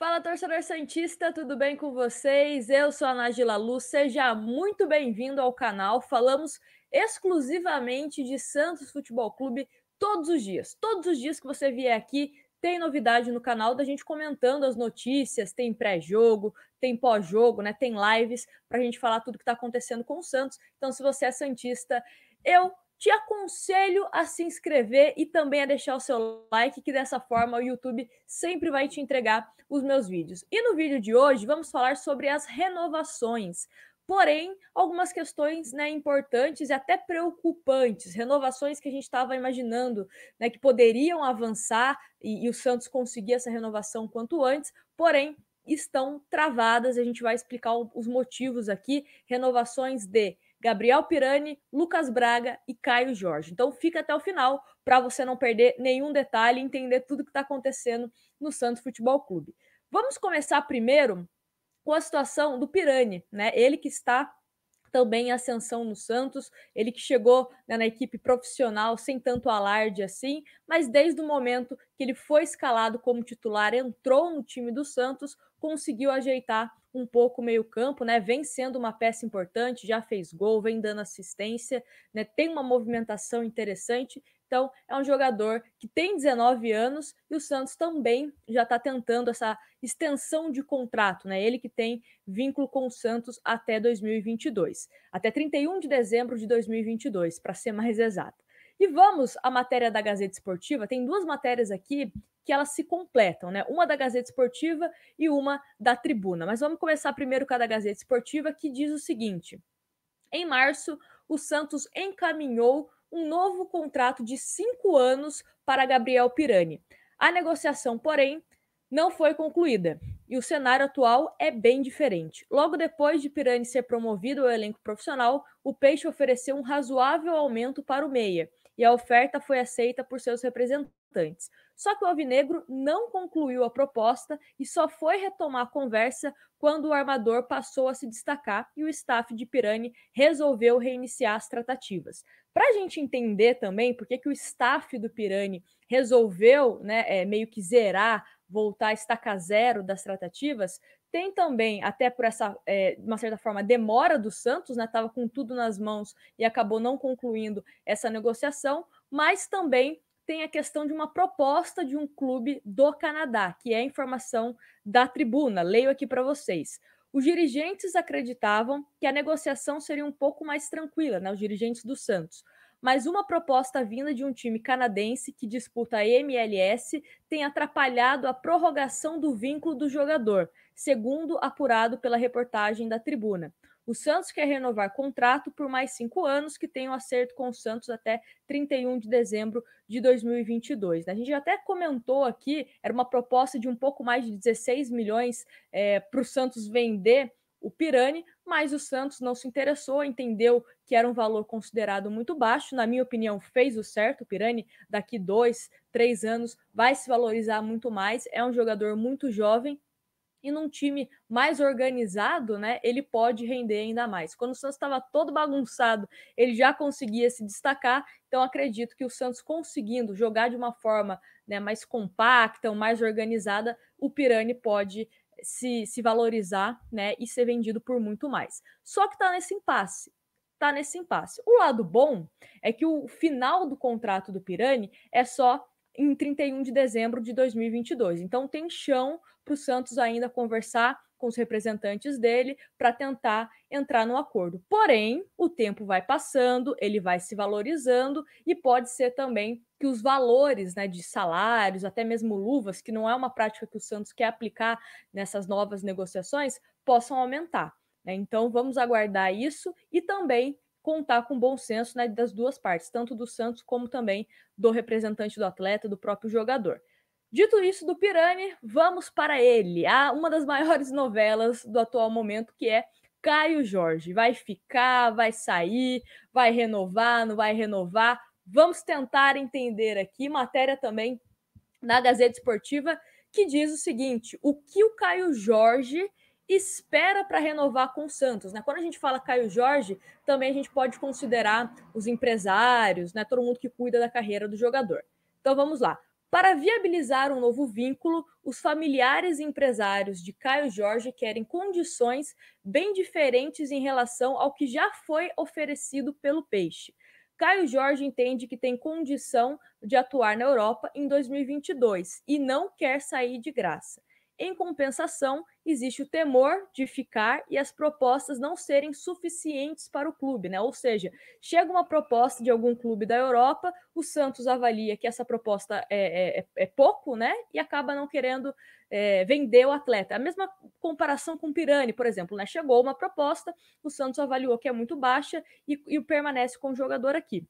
Fala, torcedor Santista, tudo bem com vocês? Eu sou a Nagila Luz, seja muito bem-vindo ao canal. Falamos exclusivamente de Santos Futebol Clube todos os dias. Todos os dias que você vier aqui, tem novidade no canal da gente comentando as notícias, tem pré-jogo, tem pós-jogo, né? Tem lives para a gente falar tudo que está acontecendo com o Santos. Então, se você é Santista, eu te aconselho a se inscrever e também a deixar o seu like, que dessa forma o YouTube sempre vai te entregar os meus vídeos. E no vídeo de hoje vamos falar sobre as renovações. Porém, algumas questões né, importantes e até preocupantes, renovações que a gente estava imaginando né, que poderiam avançar e, e o Santos conseguir essa renovação quanto antes, porém estão travadas. A gente vai explicar os motivos aqui, renovações de Gabriel Pirani, Lucas Braga e Caio Jorge. Então fica até o final para você não perder nenhum detalhe e entender tudo que está acontecendo no Santos Futebol Clube. Vamos começar primeiro com a situação do Pirani, né? Ele que está também em ascensão no Santos. Ele que chegou né, na equipe profissional sem tanto alarde assim, mas desde o momento que ele foi escalado como titular, entrou no time do Santos, conseguiu ajeitar um pouco o meio-campo, né? Vem sendo uma peça importante, já fez gol, vem dando assistência, né? Tem uma movimentação interessante então, é um jogador que tem 19 anos e o Santos também já está tentando essa extensão de contrato, né? Ele que tem vínculo com o Santos até 2022, até 31 de dezembro de 2022, para ser mais exato. E vamos à matéria da Gazeta Esportiva. Tem duas matérias aqui que elas se completam, né? Uma da Gazeta Esportiva e uma da Tribuna. Mas vamos começar primeiro com a da Gazeta Esportiva, que diz o seguinte: Em março, o Santos encaminhou um novo contrato de cinco anos para Gabriel Pirani. A negociação, porém, não foi concluída e o cenário atual é bem diferente. Logo depois de Pirani ser promovido ao elenco profissional, o Peixe ofereceu um razoável aumento para o Meia e a oferta foi aceita por seus representantes importantes. Só que o Alvinegro não concluiu a proposta e só foi retomar a conversa quando o armador passou a se destacar e o staff de Pirani resolveu reiniciar as tratativas. Para a gente entender também por que, que o staff do Pirani resolveu né, é, meio que zerar, voltar a estaca zero das tratativas, tem também, até por essa, é, de uma certa forma, demora do Santos, né? Estava com tudo nas mãos e acabou não concluindo essa negociação, mas também tem a questão de uma proposta de um clube do Canadá, que é a informação da tribuna. Leio aqui para vocês. Os dirigentes acreditavam que a negociação seria um pouco mais tranquila, né? Os dirigentes do Santos. Mas uma proposta vinda de um time canadense que disputa a MLS tem atrapalhado a prorrogação do vínculo do jogador, segundo apurado pela reportagem da tribuna. O Santos quer renovar contrato por mais cinco anos, que tem um acerto com o Santos até 31 de dezembro de 2022. Né? A gente já até comentou aqui, era uma proposta de um pouco mais de 16 milhões é, para o Santos vender o Pirani, mas o Santos não se interessou, entendeu que era um valor considerado muito baixo. Na minha opinião, fez o certo. O Pirani, daqui dois, três anos, vai se valorizar muito mais. É um jogador muito jovem, e num time mais organizado, né, ele pode render ainda mais. Quando o Santos estava todo bagunçado, ele já conseguia se destacar, então acredito que o Santos conseguindo jogar de uma forma né, mais compacta, mais organizada, o Pirani pode se, se valorizar né, e ser vendido por muito mais. Só que está nesse impasse Está nesse impasse. O lado bom é que o final do contrato do Pirani é só em 31 de dezembro de 2022. Então tem chão para o Santos ainda conversar com os representantes dele para tentar entrar no acordo. Porém, o tempo vai passando, ele vai se valorizando e pode ser também que os valores né, de salários, até mesmo luvas, que não é uma prática que o Santos quer aplicar nessas novas negociações, possam aumentar. Né? Então vamos aguardar isso e também contar com bom senso né, das duas partes, tanto do Santos como também do representante do atleta, do próprio jogador. Dito isso do Pirani, vamos para ele, Há uma das maiores novelas do atual momento, que é Caio Jorge. Vai ficar, vai sair, vai renovar, não vai renovar. Vamos tentar entender aqui, matéria também na Gazeta Esportiva, que diz o seguinte: o que o Caio Jorge espera para renovar com o Santos. Né? Quando a gente fala Caio Jorge, também a gente pode considerar os empresários, né? todo mundo que cuida da carreira do jogador. Então vamos lá. Para viabilizar um novo vínculo, os familiares e empresários de Caio Jorge querem condições bem diferentes em relação ao que já foi oferecido pelo Peixe. Caio Jorge entende que tem condição de atuar na Europa em 2022 e não quer sair de graça. Em compensação, existe o temor de ficar e as propostas não serem suficientes para o clube, né? Ou seja, chega uma proposta de algum clube da Europa, o Santos avalia que essa proposta é, é, é, é pouco, né? E acaba não querendo é, vender o atleta. A mesma comparação com o Pirani, por exemplo, né? Chegou uma proposta, o Santos avaliou que é muito baixa e, e permanece com o jogador aqui.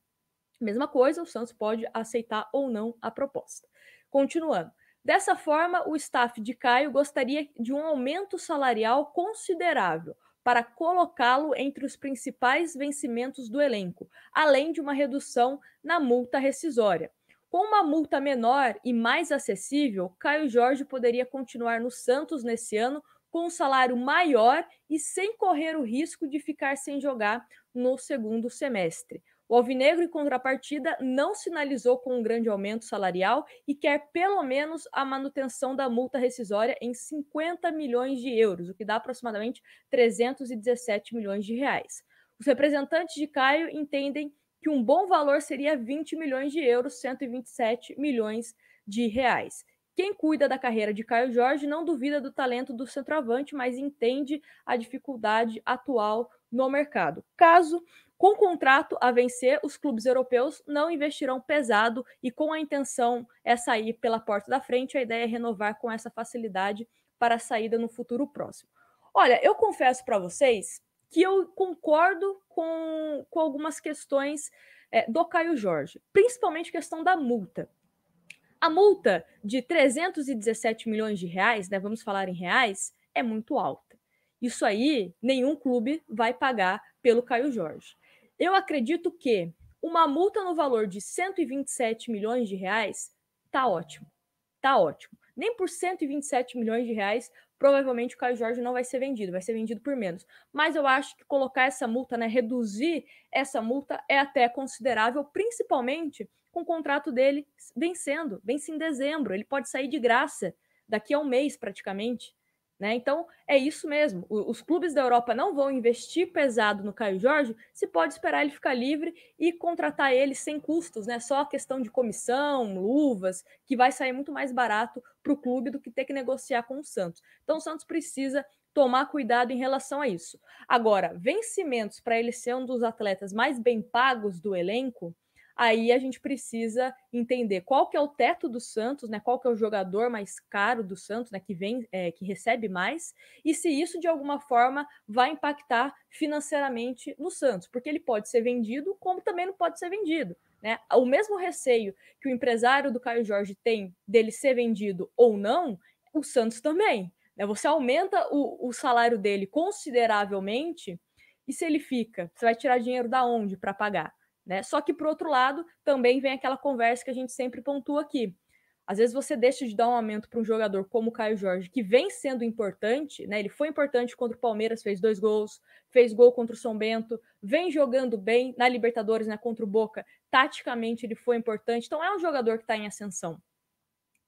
Mesma coisa, o Santos pode aceitar ou não a proposta. Continuando. Dessa forma, o staff de Caio gostaria de um aumento salarial considerável para colocá-lo entre os principais vencimentos do elenco, além de uma redução na multa rescisória. Com uma multa menor e mais acessível, Caio Jorge poderia continuar no Santos nesse ano com um salário maior e sem correr o risco de ficar sem jogar no segundo semestre. O Alvinegro, em contrapartida, não sinalizou com um grande aumento salarial e quer pelo menos a manutenção da multa rescisória em 50 milhões de euros, o que dá aproximadamente 317 milhões de reais. Os representantes de Caio entendem que um bom valor seria 20 milhões de euros, 127 milhões de reais. Quem cuida da carreira de Caio Jorge não duvida do talento do centroavante, mas entende a dificuldade atual no mercado. Caso com contrato a vencer, os clubes europeus não investirão pesado e com a intenção é sair pela porta da frente. A ideia é renovar com essa facilidade para a saída no futuro próximo. Olha, eu confesso para vocês que eu concordo com, com algumas questões é, do Caio Jorge, principalmente a questão da multa. A multa de 317 milhões de reais, né, vamos falar em reais, é muito alta. Isso aí, nenhum clube vai pagar pelo Caio Jorge. Eu acredito que uma multa no valor de 127 milhões de reais tá ótimo. Tá ótimo. Nem por 127 milhões de reais, provavelmente o Caio Jorge não vai ser vendido, vai ser vendido por menos. Mas eu acho que colocar essa multa, né, reduzir essa multa é até considerável, principalmente com o contrato dele vencendo, vence em dezembro, ele pode sair de graça daqui a um mês praticamente. Né? Então, é isso mesmo. O, os clubes da Europa não vão investir pesado no Caio Jorge, se pode esperar ele ficar livre e contratar ele sem custos, né? só a questão de comissão, luvas, que vai sair muito mais barato para o clube do que ter que negociar com o Santos. Então, o Santos precisa tomar cuidado em relação a isso. Agora, vencimentos para ele ser um dos atletas mais bem pagos do elenco, aí a gente precisa entender qual que é o teto do Santos, né? Qual que é o jogador mais caro do Santos, né? Que vem, é, que recebe mais, e se isso de alguma forma vai impactar financeiramente no Santos, porque ele pode ser vendido, como também não pode ser vendido. Né? O mesmo receio que o empresário do Caio Jorge tem dele ser vendido ou não, o Santos também. Né? Você aumenta o, o salário dele consideravelmente, e se ele fica, você vai tirar dinheiro da onde para pagar? Né? Só que, por outro lado, também vem aquela conversa que a gente sempre pontua aqui. Às vezes você deixa de dar um aumento para um jogador como o Caio Jorge, que vem sendo importante, né? Ele foi importante contra o Palmeiras, fez dois gols, fez gol contra o São Bento, vem jogando bem na Libertadores, né? Contra o Boca, taticamente ele foi importante. Então é um jogador que está em ascensão.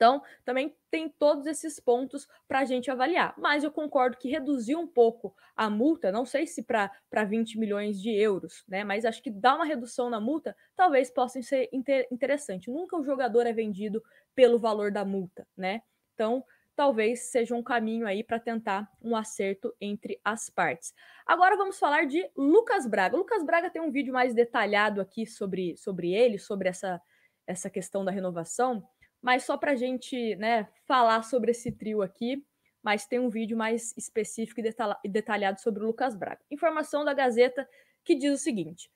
Então, também tem todos esses pontos para a gente avaliar. Mas eu concordo que reduzir um pouco a multa, não sei se para 20 milhões de euros, né? Mas acho que dar uma redução na multa talvez possa ser inter interessante. Nunca o jogador é vendido pelo valor da multa, né? Então, talvez seja um caminho aí para tentar um acerto entre as partes. Agora vamos falar de Lucas Braga. O Lucas Braga tem um vídeo mais detalhado aqui sobre, sobre ele, sobre essa, essa questão da renovação. Mas só para a gente né, falar sobre esse trio aqui, mas tem um vídeo mais específico e detalhado sobre o Lucas Braga. Informação da Gazeta que diz o seguinte: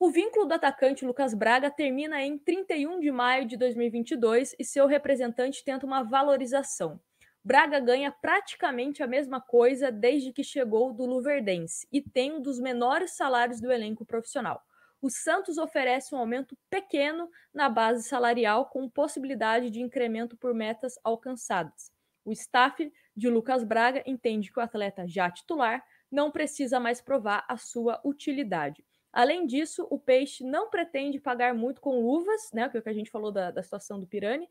o vínculo do atacante Lucas Braga termina em 31 de maio de 2022 e seu representante tenta uma valorização. Braga ganha praticamente a mesma coisa desde que chegou do Luverdense e tem um dos menores salários do elenco profissional o Santos oferece um aumento pequeno na base salarial, com possibilidade de incremento por metas alcançadas. O staff de Lucas Braga entende que o atleta já titular não precisa mais provar a sua utilidade. Além disso, o Peixe não pretende pagar muito com luvas, né? Que é o que a gente falou da, da situação do Pirani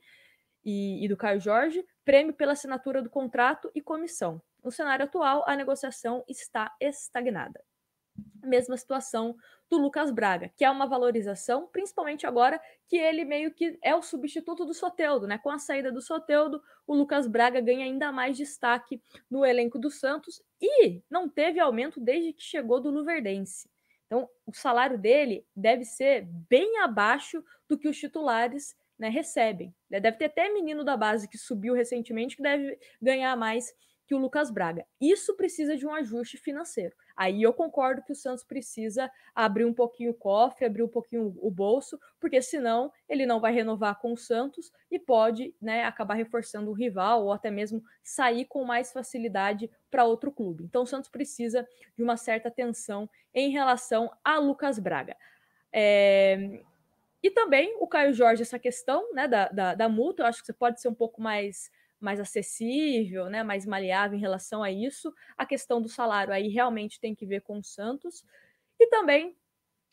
e, e do Caio Jorge, prêmio pela assinatura do contrato e comissão. No cenário atual, a negociação está estagnada. Mesma situação do Lucas Braga, que é uma valorização, principalmente agora que ele meio que é o substituto do Soteudo, né? Com a saída do Soteudo, o Lucas Braga ganha ainda mais destaque no elenco do Santos e não teve aumento desde que chegou do Luverdense. Então, o salário dele deve ser bem abaixo do que os titulares né, recebem. Deve ter até menino da base que subiu recentemente que deve ganhar mais que o Lucas Braga. Isso precisa de um ajuste financeiro. Aí eu concordo que o Santos precisa abrir um pouquinho o cofre, abrir um pouquinho o bolso, porque senão ele não vai renovar com o Santos e pode né, acabar reforçando o rival ou até mesmo sair com mais facilidade para outro clube. Então o Santos precisa de uma certa atenção em relação a Lucas Braga. É... E também o Caio Jorge, essa questão né, da, da, da multa, eu acho que você pode ser um pouco mais mais acessível, né, mais maleável em relação a isso. A questão do salário aí realmente tem que ver com o Santos. E também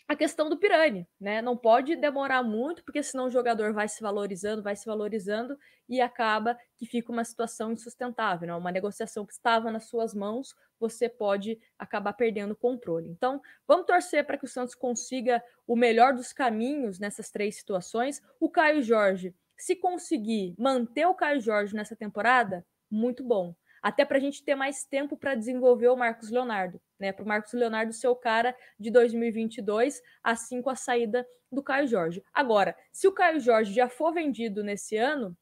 a questão do Pirani, né? Não pode demorar muito, porque senão o jogador vai se valorizando, vai se valorizando e acaba que fica uma situação insustentável, né? Uma negociação que estava nas suas mãos, você pode acabar perdendo o controle. Então, vamos torcer para que o Santos consiga o melhor dos caminhos nessas três situações. O Caio Jorge se conseguir manter o Caio Jorge nessa temporada, muito bom. Até para a gente ter mais tempo para desenvolver o Marcos Leonardo, né? Para o Marcos Leonardo ser o cara de 2022, assim com a saída do Caio Jorge. Agora, se o Caio Jorge já for vendido nesse ano,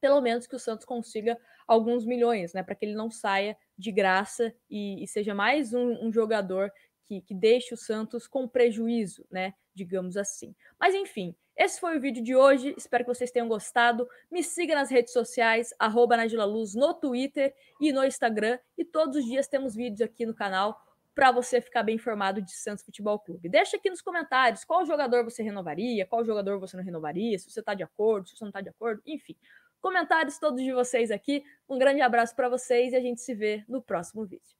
pelo menos que o Santos consiga alguns milhões, né? Para que ele não saia de graça e, e seja mais um, um jogador que, que deixe o Santos com prejuízo, né? Digamos assim. Mas enfim, esse foi o vídeo de hoje, espero que vocês tenham gostado. Me siga nas redes sociais, arroba Luz, no Twitter e no Instagram. E todos os dias temos vídeos aqui no canal para você ficar bem informado de Santos Futebol Clube. Deixa aqui nos comentários qual jogador você renovaria, qual jogador você não renovaria, se você está de acordo, se você não está de acordo, enfim. Comentários todos de vocês aqui. Um grande abraço para vocês e a gente se vê no próximo vídeo.